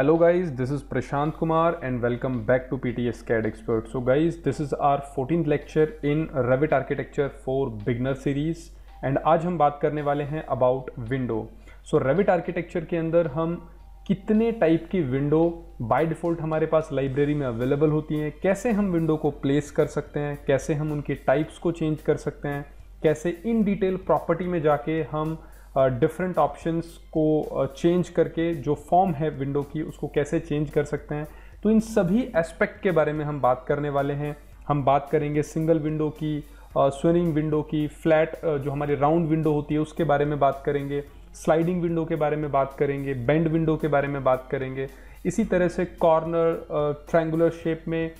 Hello guys this is Prashant Kumar and welcome back to P T S CAD expert so guys this is our fourteen lecture in Revit architecture for beginner series and आज हम बात करने वाले हैं about window so Revit architecture के अंदर हम कितने टाइप की विंडो बाय डिफ़ॉल्ट हमारे पास लाइब्रेरी में अवेलेबल होती हैं कैसे हम विंडो को प्लेस कर सकते हैं कैसे हम उनके टाइप्स को चेंज कर सकते हैं कैसे इन डिटेल प्रॉपर्टी में जाके हम डिफरेंट uh, ऑप्शंस को चेंज uh, करके जो फॉर्म है विंडो की उसको कैसे चेंज कर सकते हैं तो इन सभी एस्पेक्ट के बारे में हम बात करने वाले हैं हम बात करेंगे सिंगल विंडो की स्विनिंग विंडो की फ्लैट जो हमारी राउंड विंडो होती है उसके बारे में बात करेंगे स्लाइडिंग विंडो के बारे में बात करेंगे बेंड विंडो के बारे में बात करेंगे इसी तरह से कॉर्नर ट्रायंगुलर शेप में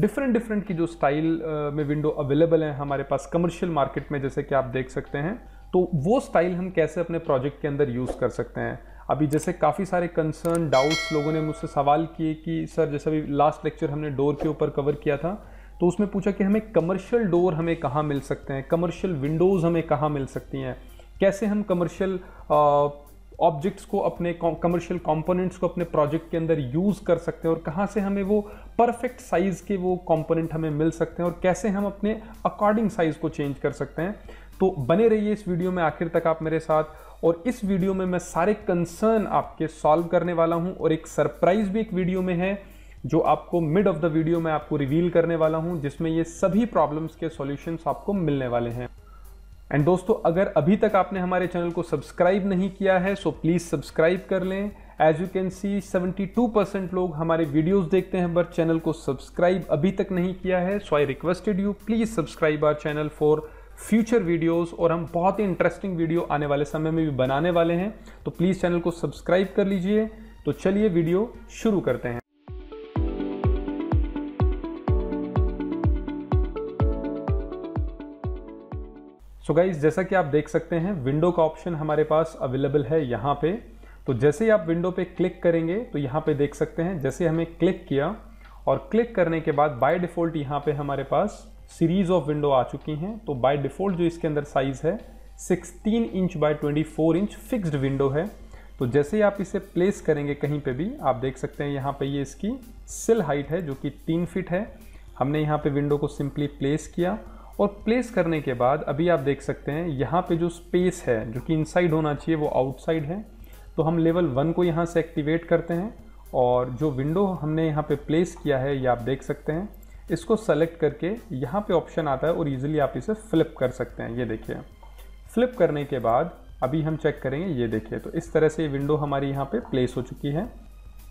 डिफरेंट डिफरेंट की जो स्टाइल में विंडो अवेलेबल है हमारे पास कमर्शियल मार्केट में जैसे कि आप देख सकते हैं तो वो स्टाइल हम कैसे अपने प्रोजेक्ट के अंदर यूज़ कर सकते हैं अभी जैसे काफ़ी सारे कंसर्न डाउट्स लोगों ने मुझसे सवाल किए कि सर जैसे अभी लास्ट लेक्चर हमने डोर के ऊपर कवर किया था तो उसमें पूछा कि हमें कमर्शियल डोर हमें कहाँ मिल सकते हैं कमर्शियल विंडोज़ हमें कहाँ मिल सकती हैं कैसे हम कमर्शियल ऑब्जेक्ट्स को अपने कमर्शियल कंपोनेंट्स को अपने प्रोजेक्ट के अंदर यूज़ कर सकते हैं और कहाँ से हमें वो परफेक्ट साइज़ के वो कंपोनेंट हमें मिल सकते हैं और कैसे हम अपने अकॉर्डिंग साइज़ को चेंज कर सकते हैं तो बने रहिए इस वीडियो में आखिर तक आप मेरे साथ और इस वीडियो में मैं सारे कंसर्न आपके सॉल्व करने वाला हूं और एक सरप्राइज भी एक वीडियो में है जो आपको मिड ऑफ द वीडियो में आपको रिवील करने वाला हूं जिसमें ये सभी प्रॉब्लम्स के सॉल्यूशंस आपको मिलने वाले हैं एंड दोस्तों अगर अभी तक आपने हमारे चैनल को सब्सक्राइब नहीं किया है सो प्लीज़ सब्सक्राइब कर लें as you can see 72 percent लोग हमारे वीडियोस देखते हैं बट चैनल को सब्सक्राइब अभी तक नहीं किया है so I requested you please subscribe our channel for future videos और हम बहुत ही इंटरेस्टिंग वीडियो आने वाले समय में भी बनाने वाले हैं तो प्लीज़ चैनल को सब्सक्राइब कर लीजिए तो चलिए वीडियो शुरू करते हैं सो so गाइज जैसा कि आप देख सकते हैं विंडो का ऑप्शन हमारे पास अवेलेबल है यहां पे तो जैसे ही आप विंडो पे क्लिक करेंगे तो यहां पे देख सकते हैं जैसे हमें क्लिक किया और क्लिक करने के बाद बाय डिफ़ॉल्ट यहां पे हमारे पास सीरीज़ ऑफ विंडो आ चुकी हैं तो बाय डिफ़ॉल्ट जो इसके अंदर साइज़ है 16 inch by 24 inch fixed window है तो जैसे ही आप इसे प्लेस करेंगे कहीं पे भी आप देख सकते हैं यहाँ पे ये इसकी सिल हाइट है जो कि तीन फिट है हमने यहाँ पे विंडो को सिंपली प्लेस किया और प्लेस करने के बाद अभी आप देख सकते हैं यहाँ पे जो स्पेस है जो कि इनसाइड होना चाहिए वो आउटसाइड है तो हम लेवल वन को यहाँ से एक्टिवेट करते हैं और जो विंडो हमने यहाँ पे प्लेस किया है ये आप देख सकते हैं इसको सेलेक्ट करके यहाँ पे ऑप्शन आता है और इजीली आप इसे फ्लिप कर सकते हैं ये देखिए फ्लिप करने के बाद अभी हम चेक करेंगे ये देखिए तो इस तरह से ये विंडो हमारी यहाँ पे प्लेस हो चुकी है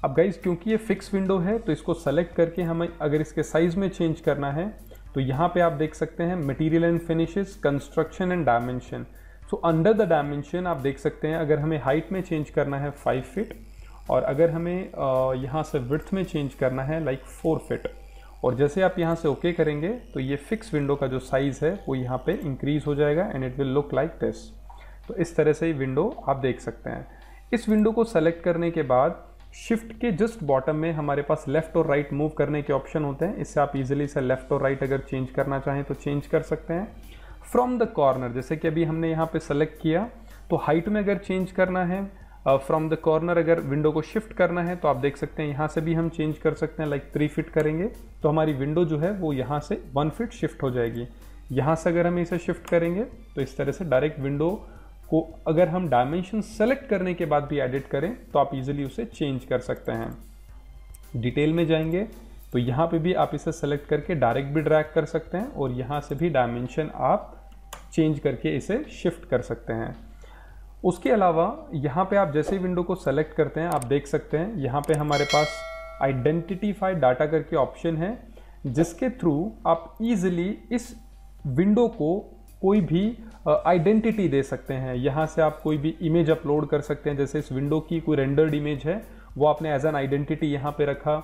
अब गाइज क्योंकि ये फिक्स विंडो है तो इसको सेलेक्ट करके हमें अगर इसके साइज़ में चेंज करना है तो यहाँ पे आप देख सकते हैं material and finishes construction and dimension so under the dimension आप देख सकते हैं अगर हमें हाइट में चेंज करना है फाइव फिट और अगर हमें यहाँ से विर्थ में चेंज करना है लाइक फोर फिट और जैसे आप यहाँ से ओके okay करेंगे तो ये फिक्स विंडो का जो साइज़ है वो यहाँ पे इंक्रीज़ हो जाएगा and it will look like this तो इस तरह से ये विंडो आप देख सकते हैं इस विंडो को सेलेक्ट करने के बाद शिफ्ट के जस्ट बॉटम में हमारे पास लेफ़्ट और राइट मूव करने के ऑप्शन होते हैं इससे आप इजीली से लेफ़्ट और राइट अगर चेंज करना चाहें तो चेंज कर सकते हैं फ्रॉम द कॉर्नर जैसे कि अभी हमने यहाँ पे सेलेक्ट किया तो हाइट में अगर चेंज करना है फ्रॉम द कॉर्नर अगर विंडो को शिफ्ट करना है तो आप देख सकते हैं यहाँ से भी हम चेंज कर सकते हैं लाइक थ्री फिट करेंगे तो हमारी विंडो जो है वो यहाँ से वन फिट शिफ्ट हो जाएगी यहाँ से अगर हम इसे शिफ्ट करेंगे तो इस तरह से डायरेक्ट विंडो को अगर हम डायमेंशन सेलेक्ट करने के बाद भी एडिट करें तो आप इजीली उसे चेंज कर सकते हैं डिटेल में जाएंगे तो यहाँ पे भी आप इसे सेलेक्ट करके डायरेक्ट भी ड्रैग कर सकते हैं और यहाँ से भी डायमेंशन आप चेंज करके इसे शिफ्ट कर सकते हैं उसके अलावा यहाँ पे आप जैसे विंडो को सेलेक्ट करते हैं आप देख सकते हैं यहाँ पे हमारे पास आइडेंटिटीफाई डाटा करके ऑप्शन है जिसके थ्रू आप इजीली इस विंडो को कोई भी आइडेंटिटी दे सकते हैं यहाँ से आप कोई भी इमेज अपलोड कर सकते हैं जैसे इस विंडो की कोई रेंडर्ड इमेज है वो आपने एज एन आइडेंटिटी यहाँ पे रखा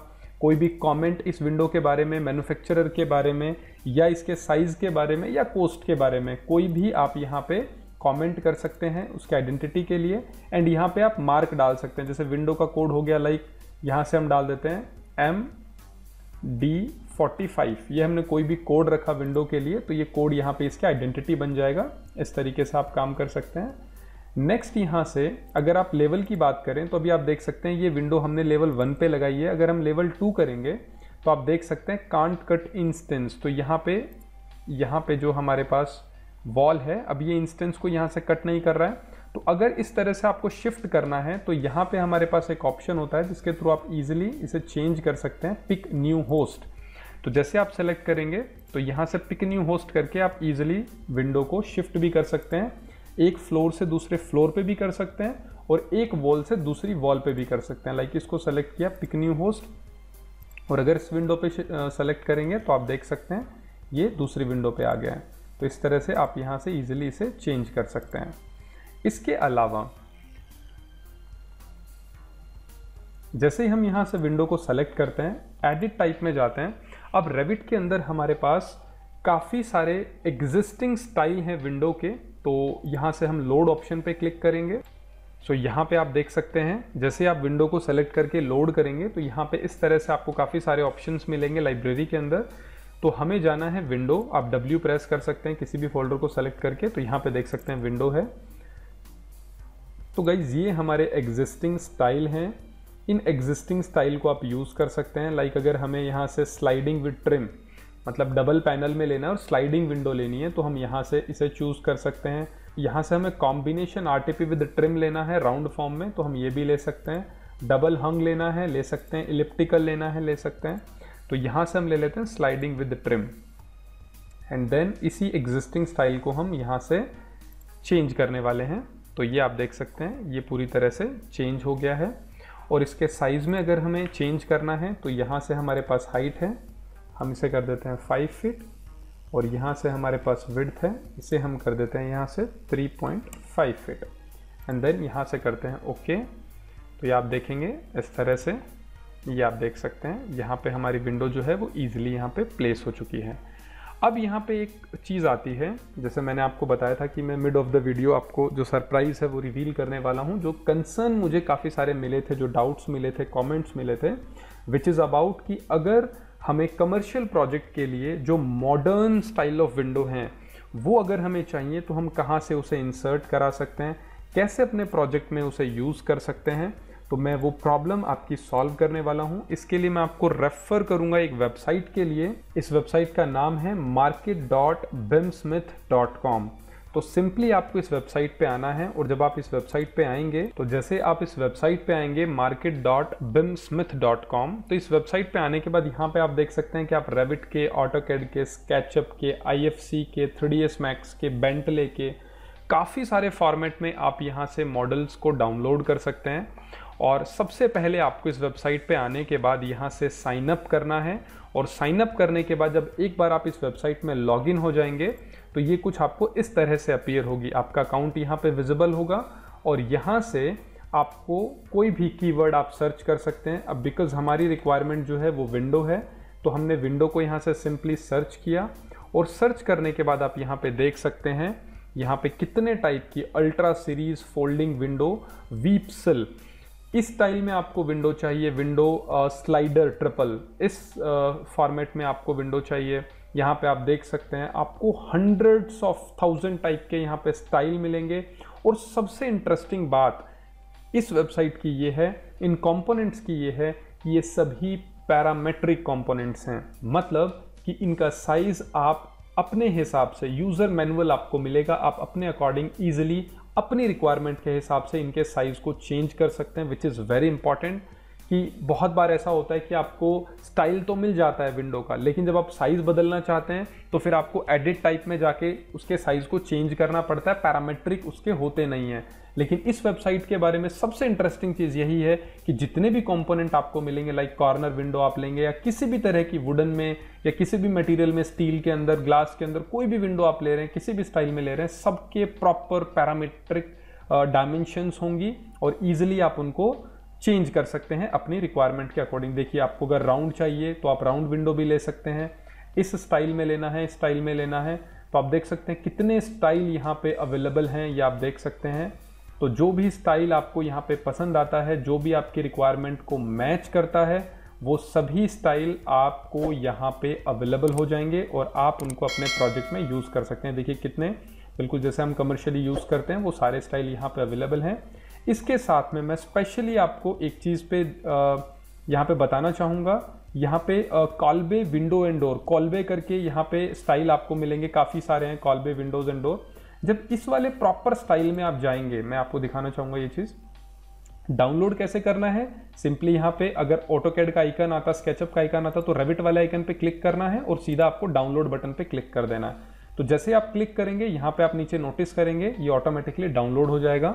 कोई भी कमेंट इस विंडो के बारे में मैन्युफैक्चरर के बारे में या इसके साइज़ के बारे में या कोस्ट के बारे में कोई भी आप यहाँ पर कमेंट कर सकते हैं उसके आइडेंटिटी के लिए एंड यहाँ पे आप मार्क डाल सकते हैं जैसे विंडो का कोड हो गया लाइक यहाँ से हम डाल देते हैं एम डी फोर्टी फाइव ये हमने कोई भी कोड रखा विंडो के लिए तो ये कोड यहाँ पे इसकी आइडेंटिटी बन जाएगा इस तरीके से आप काम कर सकते हैं नेक्स्ट यहाँ से अगर आप लेवल की बात करें तो अभी आप देख सकते हैं ये विंडो हमने लेवल वन पे लगाई है अगर हम लेवल टू करेंगे तो आप देख सकते हैं कांट कट इंस्टेंस तो यहाँ पे यहाँ पे जो हमारे पास वॉल है अब ये इंस्टेंस को यहाँ से कट नहीं कर रहा है तो अगर इस तरह से आपको शिफ्ट करना है तो यहाँ पे हमारे पास एक ऑप्शन होता है जिसके थ्रू आप इजीली इसे चेंज कर सकते हैं पिक न्यू होस्ट तो जैसे आप सेलेक्ट करेंगे तो यहाँ से पिक न्यू होस्ट करके आप इजीली विंडो को शिफ्ट भी कर सकते हैं एक फ्लोर से दूसरे फ्लोर पर भी कर सकते हैं और एक वॉल से दूसरी वॉल पर भी कर सकते हैं लाइक इसको सेलेक्ट किया पिक न्यू होस्ट और अगर इस विंडो पर सेलेक्ट करेंगे तो आप देख सकते हैं ये दूसरी विंडो पर आ गया है तो इस तरह से आप यहाँ से ईजिली इसे चेंज कर सकते हैं इसके अलावा जैसे ही हम यहाँ से विंडो को सेलेक्ट करते हैं एडिट टाइप में जाते हैं अब रेबिट के अंदर हमारे पास काफ़ी सारे एग्जिस्टिंग स्टाइल हैं विंडो के तो यहाँ से हम लोड ऑप्शन पे क्लिक करेंगे सो so, यहाँ पे आप देख सकते हैं जैसे आप विंडो को सेलेक्ट करके लोड करेंगे तो यहाँ पे इस तरह से आपको काफ़ी सारे ऑप्शंस मिलेंगे लाइब्रेरी के अंदर तो हमें जाना है विंडो आप W प्रेस कर सकते हैं किसी भी फोल्डर को सेलेक्ट करके तो यहाँ पे देख सकते हैं विंडो है तो गाइज ये हमारे एग्जिस्टिंग स्टाइल हैं इन एग्जिस्टिंग स्टाइल को आप यूज़ कर सकते हैं लाइक अगर हमें यहाँ से स्लाइडिंग विद ट्रिम मतलब डबल पैनल में लेना है और स्लाइडिंग विंडो लेनी है तो हम यहाँ से इसे चूज़ कर सकते हैं यहाँ से हमें कॉम्बिनेशन आर विद ट्रिम लेना है राउंड फॉर्म में तो हम ये भी ले सकते हैं डबल हंग लेना है ले सकते हैं इलिप्टिकल लेना है ले सकते हैं तो यहाँ से हम ले लेते हैं sliding with trim and then इसी एग्जिस्टिंग स्टाइल को हम यहाँ से चेंज करने वाले हैं तो ये आप देख सकते हैं ये पूरी तरह से चेंज हो गया है और इसके साइज़ में अगर हमें चेंज करना है तो यहाँ से हमारे पास हाइट है हम इसे कर देते हैं फाइव फिट और यहाँ से हमारे पास विड्थ है इसे हम कर देते हैं यहाँ से three point five feet and then यहाँ से करते हैं ओके okay. तो ये आप देखेंगे इस तरह से ये आप देख सकते हैं यहाँ पे हमारी विंडो जो है वो ईजिली यहाँ पे प्लेस हो चुकी है अब यहाँ पे एक चीज़ आती है जैसे मैंने आपको बताया था कि मैं मिड ऑफ़ द वीडियो आपको जो सरप्राइज़ है वो रिवील करने वाला हूँ जो कंसर्न मुझे काफ़ी सारे मिले थे जो डाउट्स मिले थे कॉमेंट्स मिले थे विच इज़ अबाउट कि अगर हमें कमर्शियल प्रोजेक्ट के लिए जो मॉडर्न स्टाइल ऑफ विंडो हैं वो अगर हमें चाहिए तो हम कहाँ से उसे इंसर्ट करा सकते हैं कैसे अपने प्रोजेक्ट में उसे यूज़ कर सकते हैं तो मैं वो प्रॉब्लम आपकी सॉल्व करने वाला हूँ इसके लिए मैं आपको रेफर करूंगा एक वेबसाइट के लिए इस वेबसाइट का नाम है market dot bimsmith dot com तो सिंपली आपको इस वेबसाइट पे आना है और जब आप इस वेबसाइट पे आएंगे तो जैसे आप इस वेबसाइट पे आएंगे market dot bim smith dot com तो इस वेबसाइट पे आने के बाद यहाँ पे आप देख सकते हैं कि आप रेबिट के ऑटो कैड के स्केचअप के आई एफ सी के थ्री डी एस मैक्स के बेंटले के काफ़ी सारे फॉर्मेट में आप यहाँ से मॉडल्स को डाउनलोड कर सकते हैं और सबसे पहले आपको इस वेबसाइट पे आने के बाद यहाँ से साइन अप करना है और साइन अप करने के बाद जब एक बार आप इस वेबसाइट में लॉगिन हो जाएंगे तो ये कुछ आपको इस तरह से अपीयर होगी आपका अकाउंट यहाँ पे विजिबल होगा और यहाँ से आपको कोई भी कीवर्ड आप सर्च कर सकते हैं अब बिकॉज हमारी रिक्वायरमेंट जो है वो विंडो है तो हमने विंडो को यहाँ से सिंपली सर्च किया और सर्च करने के बाद आप यहाँ पे देख सकते हैं यहाँ पे कितने टाइप की अल्ट्रा सीरीज़ फोल्डिंग विंडो वीपसल इस स्टाइल में आपको विंडो चाहिए विंडो स्लाइडर ट्रिपल इस फॉर्मेट uh, में आपको विंडो चाहिए यहाँ पे आप देख सकते हैं आपको हंड्रेड्स ऑफ थाउजेंड टाइप के यहाँ पे स्टाइल मिलेंगे और सबसे इंटरेस्टिंग बात इस वेबसाइट की ये है इन कंपोनेंट्स की ये है कि ये सभी पैरामेट्रिक कंपोनेंट्स हैं मतलब कि इनका साइज़ आप अपने हिसाब से यूज़र मैनुअल आपको मिलेगा आप अपने अकॉर्डिंग ईजिली अपनी रिक्वायरमेंट के हिसाब से इनके साइज़ को चेंज कर सकते हैं विच इज़ वेरी इंपॉर्टेंट कि बहुत बार ऐसा होता है कि आपको स्टाइल तो मिल जाता है विंडो का लेकिन जब आप साइज़ बदलना चाहते हैं तो फिर आपको एडिट टाइप में जाके उसके साइज़ को चेंज करना पड़ता है पैरामेट्रिक उसके होते नहीं हैं लेकिन इस वेबसाइट के बारे में सबसे इंटरेस्टिंग चीज़ यही है कि जितने भी कंपोनेंट आपको मिलेंगे लाइक कॉर्नर विंडो आप लेंगे या किसी भी तरह की वुडन में या किसी भी मटेरियल में स्टील के अंदर ग्लास के अंदर कोई भी विंडो आप ले रहे हैं किसी भी स्टाइल में ले रहे हैं सबके प्रॉपर पैरामीट्रिक डायमेंशंस होंगी और ईजिली आप उनको चेंज कर सकते हैं अपनी रिक्वायरमेंट के अकॉर्डिंग देखिए आपको अगर राउंड चाहिए तो आप राउंड विंडो भी ले सकते हैं इस स्टाइल में लेना है इस स्टाइल में लेना है तो आप देख सकते हैं कितने स्टाइल यहाँ पे अवेलेबल हैं ये आप देख सकते हैं तो जो भी स्टाइल आपको यहाँ पे पसंद आता है जो भी आपकी रिक्वायरमेंट को मैच करता है वो सभी स्टाइल आपको यहाँ पे अवेलेबल हो जाएंगे और आप उनको अपने प्रोजेक्ट में यूज़ कर सकते हैं देखिए कितने बिल्कुल जैसे हम कमर्शियली यूज़ करते हैं वो सारे स्टाइल यहाँ पे अवेलेबल हैं इसके साथ में मैं स्पेशली आपको एक चीज़ पे यहाँ पे बताना चाहूँगा यहाँ पे Kolbe window and door Kolbe करके यहाँ पे स्टाइल आपको मिलेंगे काफ़ी सारे हैं कॉलबे विंडोज़ एंड डोर जब इस वाले प्रॉपर स्टाइल में आप जाएंगे मैं आपको दिखाना चाहूंगा ये चीज़ डाउनलोड कैसे करना है सिंपली यहां पे अगर ऑटो कैड का आइकन आता स्केचअप का आइकन आता तो रेबिट वाले आइकन पे क्लिक करना है और सीधा आपको डाउनलोड बटन पे क्लिक कर देना है तो जैसे आप क्लिक करेंगे यहां पे आप नीचे नोटिस करेंगे ये ऑटोमेटिकली डाउनलोड हो जाएगा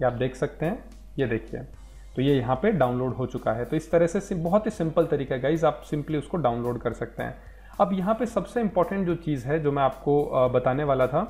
ये आप देख सकते हैं ये देखिए तो ये यहाँ पे डाउनलोड हो चुका है तो इस तरह से बहुत ही सिंपल तरीका है गाइज आप सिंपली उसको डाउनलोड कर सकते हैं अब यहाँ पे सबसे इंपॉर्टेंट जो चीज़ है जो मैं आपको बताने वाला था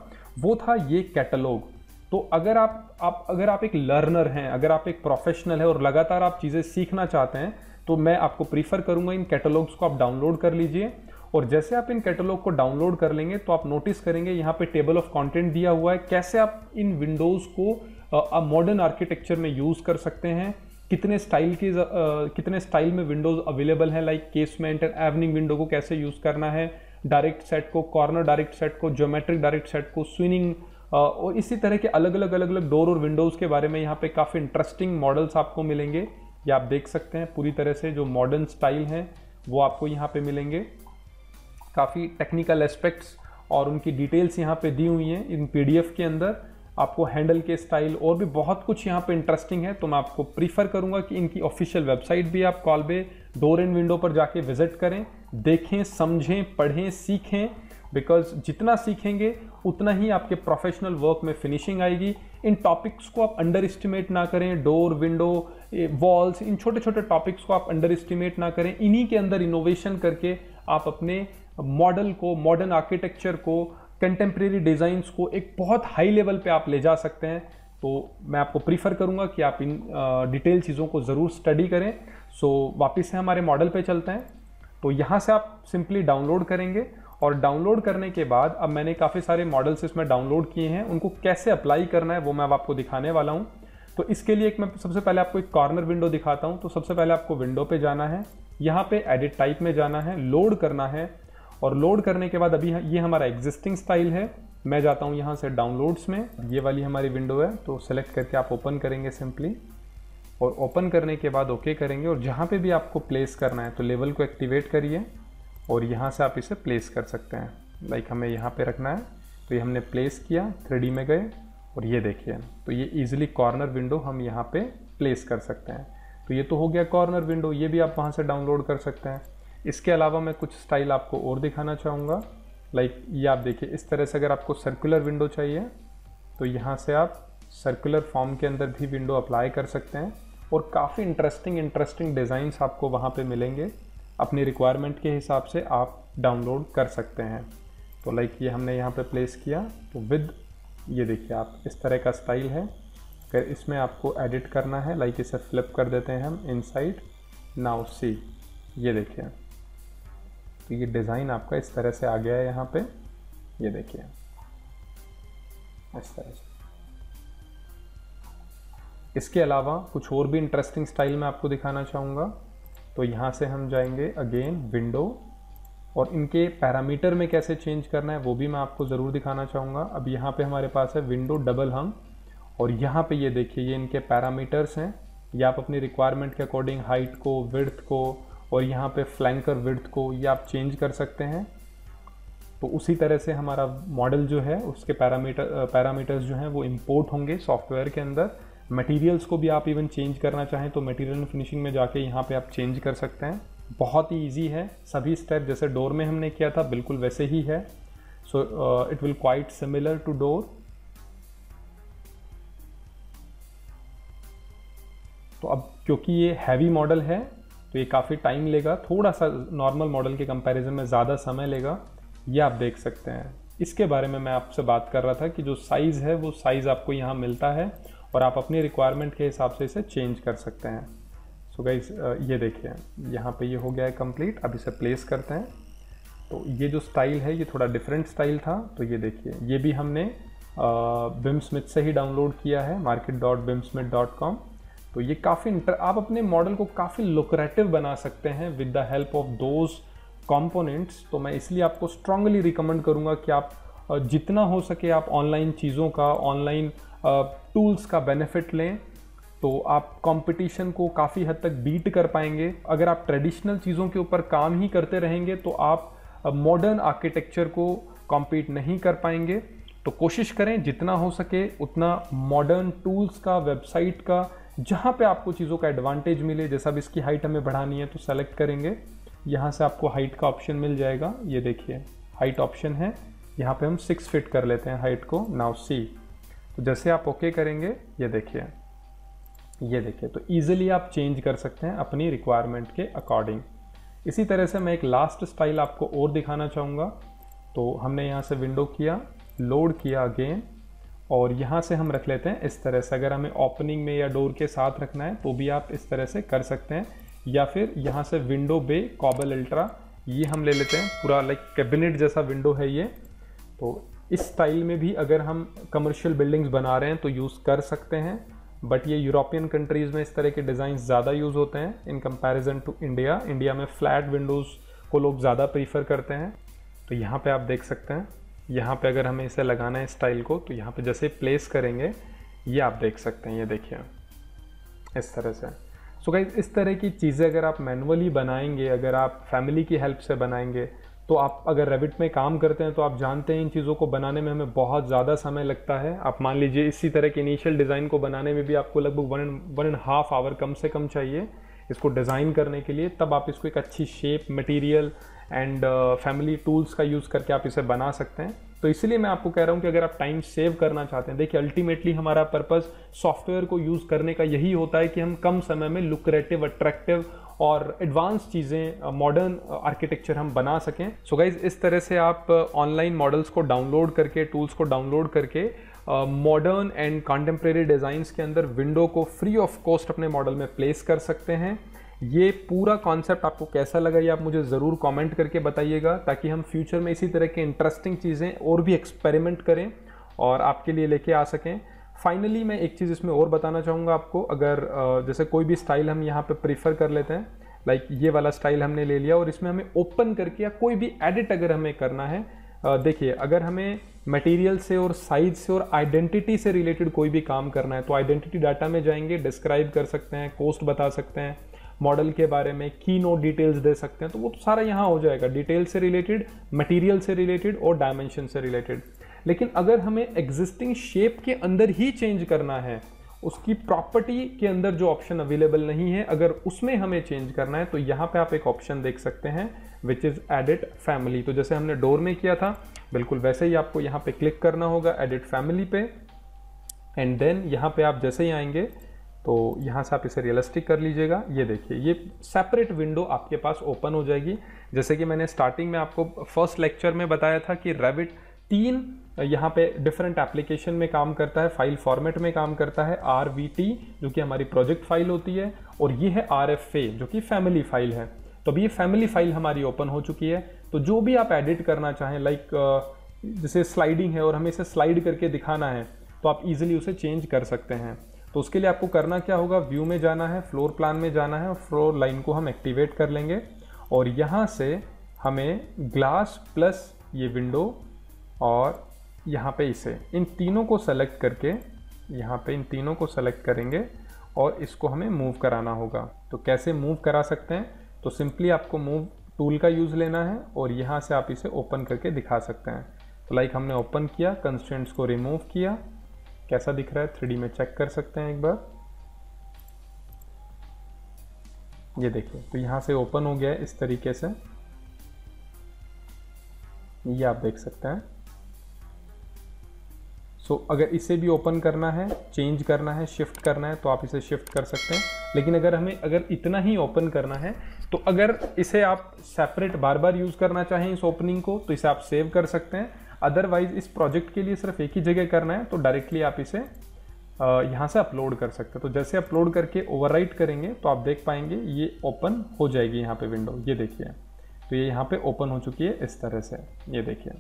वो था ये कैटलॉग तो अगर आप आप अगर आप एक लर्नर हैं अगर आप एक प्रोफेशनल हैं और लगातार आप चीज़ें सीखना चाहते हैं तो मैं आपको प्रीफर करूंगा इन कैटलॉग्स को आप डाउनलोड कर लीजिए और जैसे आप इन कैटलॉग को डाउनलोड कर लेंगे तो आप नोटिस करेंगे यहाँ पे टेबल ऑफ कंटेंट दिया हुआ है कैसे आप इन विंडोज़ को मॉडर्न आर्किटेक्चर में यूज़ कर सकते हैं कितने स्टाइल के कितने स्टाइल में विंडोज़ अवेलेबल हैं like casement and awning window को कैसे यूज़ करना है डायरेक्ट सेट को कॉर्नर डायरेक्ट सेट को ज्योमेट्रिक डायरेक्ट सेट को स्विनिंग uh, और इसी तरह के अलग अलग अलग अलग डोर और विंडोज़ के बारे में यहाँ पे काफ़ी इंटरेस्टिंग मॉडल्स आपको मिलेंगे ये आप देख सकते हैं पूरी तरह से जो मॉडर्न स्टाइल हैं वो आपको यहाँ पे मिलेंगे काफ़ी टेक्निकल एस्पेक्ट्स और उनकी डिटेल्स यहाँ पे दी हुई हैं इन पीडीएफ के अंदर आपको हैंडल के स्टाइल और भी बहुत कुछ यहाँ पे इंटरेस्टिंग है तो मैं आपको प्रीफर करूँगा कि इनकी ऑफिशियल वेबसाइट भी आप Kolbe door and window पर जाके विजिट करें देखें समझें पढ़ें सीखें बिकॉज जितना सीखेंगे उतना ही आपके प्रोफेशनल वर्क में फिनिशिंग आएगी इन टॉपिक्स को आप अंडर एस्टिमेट ना करें डोर विंडो वॉल्स इन छोटे छोटे टॉपिक्स को आप अंडर एस्टिमेट ना करें इन्हीं के अंदर इनोवेशन करके आप अपने मॉडल को मॉडर्न आर्किटेक्चर को कंटेम्प्रेरी डिज़ाइंस को एक बहुत हाई लेवल पे आप ले जा सकते हैं तो मैं आपको प्रीफर करूँगा कि आप इन डिटेल चीज़ों को ज़रूर स्टडी करें सो वापस से हमारे मॉडल पे चलते हैं तो यहाँ से आप सिंपली डाउनलोड करेंगे और डाउनलोड करने के बाद अब मैंने काफ़ी सारे मॉडल्स इसमें डाउनलोड किए हैं उनको कैसे अप्लाई करना है वो मैं अब आपको दिखाने वाला हूँ तो इसके लिए एक मैं सबसे पहले आपको एक कॉर्नर विंडो दिखाता हूँ तो सबसे पहले आपको विंडो पे जाना है यहाँ पे एडिट टाइप में जाना है लोड करना है और लोड करने के बाद अभी ये हमारा एग्जिस्टिंग स्टाइल है मैं जाता हूँ यहाँ से डाउनलोड्स में ये वाली हमारी विंडो है तो सेलेक्ट करके आप ओपन करेंगे सिंपली और ओपन करने के बाद ओके करेंगे और जहाँ पे भी आपको प्लेस करना है तो लेवल को एक्टिवेट करिए और यहाँ से आप इसे प्लेस कर सकते हैं लाइक हमें यहाँ पे रखना है तो ये हमने प्लेस किया थ्री में गए और ये देखिए तो ये ईजिली कॉर्नर विंडो हम यहाँ पे प्लेस कर सकते हैं तो ये तो हो गया कॉर्नर विंडो ये भी आप वहाँ से डाउनलोड कर सकते हैं इसके अलावा मैं कुछ स्टाइल आपको और दिखाना चाहूँगा लाइक ये आप देखिए इस तरह से अगर आपको सर्कुलर विंडो चाहिए तो यहाँ से आप सर्कुलर फॉर्म के अंदर भी विंडो अप्लाई कर सकते हैं और काफ़ी इंटरेस्टिंग इंटरेस्टिंग डिज़ाइंस आपको वहाँ पे मिलेंगे अपनी रिक्वायरमेंट के हिसाब से आप डाउनलोड कर सकते हैं तो लाइक ये हमने यहाँ पे प्लेस किया तो विद ये देखिए आप इस तरह का स्टाइल है अगर इसमें आपको एडिट करना है लाइक इसे फ्लिप कर देते हैं हम इनसाइड नाउ सी ये देखिए तो ये डिज़ाइन आपका इस तरह से आ गया है यहाँ पे ये देखिए इस तरह से इसके अलावा कुछ और भी इंटरेस्टिंग स्टाइल में आपको दिखाना चाहूँगा तो यहाँ से हम जाएंगे अगेन विंडो और इनके पैरामीटर में कैसे चेंज करना है वो भी मैं आपको ज़रूर दिखाना चाहूँगा अब यहाँ पे हमारे पास है विंडो डबल हम और यहाँ पे ये देखिए ये इनके पैरामीटर्स हैं ये आप अपनी रिक्वायरमेंट के अकॉर्डिंग हाइट को विर्थ को और यहाँ पे फ्लैंकर विड्थ को ये आप चेंज कर सकते हैं तो उसी तरह से हमारा मॉडल जो है उसके पैरामीटर पैरामीटर्स जो हैं वो इम्पोर्ट होंगे सॉफ्टवेयर के अंदर मटेरियल्स को भी आप इवन चेंज करना चाहें तो मटेरियल फिनिशिंग में जाके यहाँ पे आप चेंज कर सकते हैं बहुत ही ईजी है सभी स्टेप जैसे डोर में हमने किया था बिल्कुल वैसे ही है so it will quite similar to door तो अब क्योंकि ये हैवी मॉडल है तो ये काफ़ी टाइम लेगा थोड़ा सा नॉर्मल मॉडल के कंपैरिजन में ज़्यादा समय लेगा ये आप देख सकते हैं इसके बारे में मैं आपसे बात कर रहा था कि जो साइज़ है वो साइज़ आपको यहाँ मिलता है और आप अपनी रिक्वायरमेंट के हिसाब से इसे चेंज कर सकते हैं सो गाइज ये देखिए यहाँ पे ये हो गया है कंप्लीट अब इसे प्लेस करते हैं तो ये जो स्टाइल है ये थोड़ा डिफरेंट स्टाइल था तो ये देखिए ये भी हमने बिम स्मिथ से ही डाउनलोड किया है market dot bim smith dot com तो ये काफ़ी आप अपने मॉडल को काफ़ी लोकरेटिव बना सकते हैं with the help of those components तो मैं इसलिए आपको स्ट्रांगली रिकमेंड करूँगा कि आप जितना हो सके आप ऑनलाइन चीज़ों का ऑनलाइन टूल्स का बेनिफिट लें तो आप कंपटीशन को काफ़ी हद तक बीट कर पाएंगे अगर आप ट्रेडिशनल चीज़ों के ऊपर काम ही करते रहेंगे तो आप मॉडर्न आर्किटेक्चर को कॉम्पीट नहीं कर पाएंगे तो कोशिश करें जितना हो सके उतना मॉडर्न टूल्स का वेबसाइट का जहाँ पे आपको चीज़ों का एडवांटेज मिले जैसा भी इसकी हाइट हमें बढ़ानी है तो सेलेक्ट करेंगे यहाँ से आपको हाइट का ऑप्शन मिल जाएगा ये देखिए हाइट ऑप्शन है यहाँ पे हम सिक्स फिट कर लेते हैं हाइट को नाउ सी तो जैसे आप ओके okay करेंगे ये देखिए ये देखिए तो ईजिली आप चेंज कर सकते हैं अपनी रिक्वायरमेंट के अकॉर्डिंग इसी तरह से मैं एक लास्ट स्टाइल आपको और दिखाना चाहूँगा तो हमने यहाँ से विंडो किया लोड किया अगेन और यहाँ से हम रख लेते हैं इस तरह से अगर हमें ओपनिंग में या डोर के साथ रखना है तो भी आप इस तरह से कर सकते हैं या फिर यहाँ से विंडो बे कॉबल अल्ट्रा ये हम ले लेते हैं पूरा लाइक कैबिनेट जैसा विंडो है ये तो इस स्टाइल में भी अगर हम कमर्शियल बिल्डिंग्स बना रहे हैं तो यूज़ कर सकते हैं बट ये यूरोपियन कंट्रीज़ में इस तरह के डिज़ाइन ज़्यादा यूज़ होते हैं in comparison to India India में फ्लैट विंडोज़ को लोग ज़्यादा प्रीफर करते हैं तो यहाँ पे आप देख सकते हैं यहाँ पे अगर हमें इसे लगाना है स्टाइल को तो यहाँ पे जैसे प्लेस करेंगे ये आप देख सकते हैं ये देखिए इस तरह से सो so गाइज इस तरह की चीज़ें अगर आप मैनुअली बनाएंगे अगर आप फैमिली की हेल्प से बनाएंगे तो आप अगर रेबिट में काम करते हैं तो आप जानते हैं इन चीज़ों को बनाने में हमें बहुत ज़्यादा समय लगता है आप मान लीजिए इसी तरह के इनिशियल डिज़ाइन को बनाने में भी आपको लगभग one and one and half hour कम से कम चाहिए इसको डिज़ाइन करने के लिए तब आप इसको एक अच्छी shape material and family tools का यूज़ करके आप इसे बना सकते हैं तो इसलिए मैं आपको कह रहा हूँ कि अगर आप टाइम सेव करना चाहते हैं देखिए अल्टीमेटली हमारा पर्पज़ सॉफ्टवेयर को यूज़ करने का यही होता है कि हम कम समय में लुक्रेटिव अट्रैक्टिव और एडवांस चीज़ें मॉडर्न आर्किटेक्चर हम बना सकें सो so गाइज इस तरह से आप ऑनलाइन uh, मॉडल्स को डाउनलोड करके टूल्स को डाउनलोड करके मॉडर्न एंड कॉन्टेम्प्रेरी डिज़ाइंस के अंदर विंडो को फ्री ऑफ कॉस्ट अपने मॉडल में प्लेस कर सकते हैं ये पूरा कॉन्सेप्ट आपको कैसा लगा ये आप मुझे ज़रूर कमेंट करके बताइएगा ताकि हम फ्यूचर में इसी तरह के इंटरेस्टिंग चीज़ें और भी एक्सपेरिमेंट करें और आपके लिए लेके आ सकें फाइनली मैं एक चीज़ इसमें और बताना चाहूँगा आपको अगर जैसे कोई भी स्टाइल हम यहाँ पर प्रीफर कर लेते हैं लाइक ये वाला स्टाइल हमने ले लिया और इसमें हमें ओपन करके या कोई भी एडिट अगर हमें करना है देखिए अगर हमें मटेरियल से और साइज से और आइडेंटिटी से रिलेटेड कोई भी काम करना है तो आइडेंटिटी डाटा में जाएंगे डिस्क्राइब कर सकते हैं कोस्ट बता सकते हैं मॉडल के बारे में की नोट डिटेल्स दे सकते हैं तो वो तो सारा यहाँ हो जाएगा डिटेल से रिलेटेड मटेरियल से रिलेटेड और डायमेंशन से रिलेटेड लेकिन अगर हमें एग्जिस्टिंग शेप के अंदर ही चेंज करना है उसकी प्रॉपर्टी के अंदर जो ऑप्शन अवेलेबल नहीं है अगर उसमें हमें चेंज करना है तो यहाँ पे आप एक ऑप्शन देख सकते हैं विच इज़ एडिट फैमिली तो जैसे हमने डोर में किया था बिल्कुल वैसे ही आपको यहाँ पे क्लिक करना होगा एडिट फैमिली पे एंड देन यहाँ पे आप जैसे ही आएंगे तो यहाँ से आप इसे रियलिस्टिक कर लीजिएगा ये देखिए ये सेपरेट विंडो आपके पास ओपन हो जाएगी जैसे कि मैंने स्टार्टिंग में आपको फर्स्ट लेक्चर में बताया था कि रेबिट तीन यहाँ पे डिफरेंट एप्लीकेशन में काम करता है फाइल फॉर्मेट में काम करता है आर जो कि हमारी प्रोजेक्ट फाइल होती है और ये है आर जो कि फैमिली फाइल है तो अभी ये फैमिली फाइल हमारी ओपन हो चुकी है तो जो भी आप एडिट करना चाहें लाइक जैसे स्लाइडिंग है और हमें इसे स्लाइड करके दिखाना है तो आप इजीली उसे चेंज कर सकते हैं तो उसके लिए आपको करना क्या होगा व्यू में जाना है फ्लोर प्लान में जाना है और फ्लोर लाइन को हम एक्टिवेट कर लेंगे और यहाँ से हमें ग्लास प्लस ये विंडो और यहाँ पे इसे इन तीनों को सेलेक्ट करके यहाँ पे इन तीनों को सेलेक्ट करेंगे और इसको हमें मूव कराना होगा तो कैसे मूव करा सकते हैं तो सिंपली आपको मूव टूल का यूज़ लेना है और यहाँ से आप इसे ओपन करके दिखा सकते हैं तो लाइक हमने ओपन किया कंस्टेंट्स को रिमूव किया कैसा दिख रहा है थ्री में चेक कर सकते हैं एक बार ये देखिए तो यहाँ से ओपन हो गया है इस तरीके से ये आप देख सकते हैं सो so, अगर इसे भी ओपन करना है चेंज करना है शिफ्ट करना है तो आप इसे शिफ्ट कर सकते हैं लेकिन अगर हमें अगर इतना ही ओपन करना है तो अगर इसे आप सेपरेट बार बार यूज़ करना चाहें इस ओपनिंग को तो इसे आप सेव कर सकते हैं अदरवाइज इस प्रोजेक्ट के लिए सिर्फ एक ही जगह करना है तो डायरेक्टली आप इसे यहाँ से अपलोड कर सकते हैं तो जैसे अपलोड करके ओवर करेंगे तो आप देख पाएंगे ये ओपन हो जाएगी यहाँ पे विंडो ये देखिए तो ये यहाँ पे ओपन हो चुकी है इस तरह से ये देखिए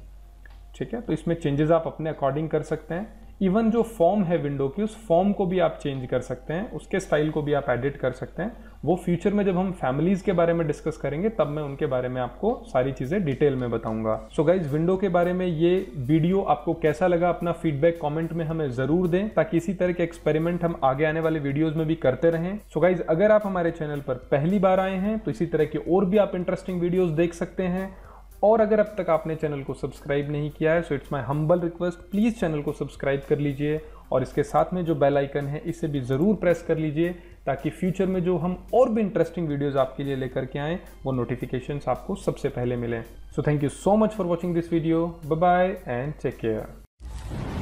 ठीक है तो इसमें चेंजेस आप अपने अकॉर्डिंग कर सकते हैं इवन जो फॉर्म है विंडो की उस फॉर्म को भी आप चेंज कर सकते हैं उसके स्टाइल को भी आप एडिट कर सकते हैं वो फ्यूचर में जब हम फैमिलीज़ के बारे में डिस्कस करेंगे तब मैं उनके बारे में आपको सारी चीज़ें डिटेल में बताऊंगा सो गाइज विंडो के बारे में ये वीडियो आपको कैसा लगा अपना फीडबैक कॉमेंट में हमें ज़रूर दें ताकि इसी तरह के एक्सपेरिमेंट हम आगे आने वाले वीडियोज़ में भी करते रहें सो गाइज अगर आप हमारे चैनल पर पहली बार आए हैं तो इसी तरह की और भी आप इंटरेस्टिंग वीडियोज़ देख सकते हैं और अगर अब तक आपने चैनल को सब्सक्राइब नहीं किया है so it's my humble request please channel को सब्सक्राइब कर लीजिए और इसके साथ में जो बेल आइकन है इसे भी ज़रूर प्रेस कर लीजिए ताकि फ्यूचर में जो हम और भी इंटरेस्टिंग वीडियोज़ आपके लिए लेकर के आएँ वो नोटिफिकेशन आपको सबसे पहले मिलें so thank you so much for watching this video bye and take care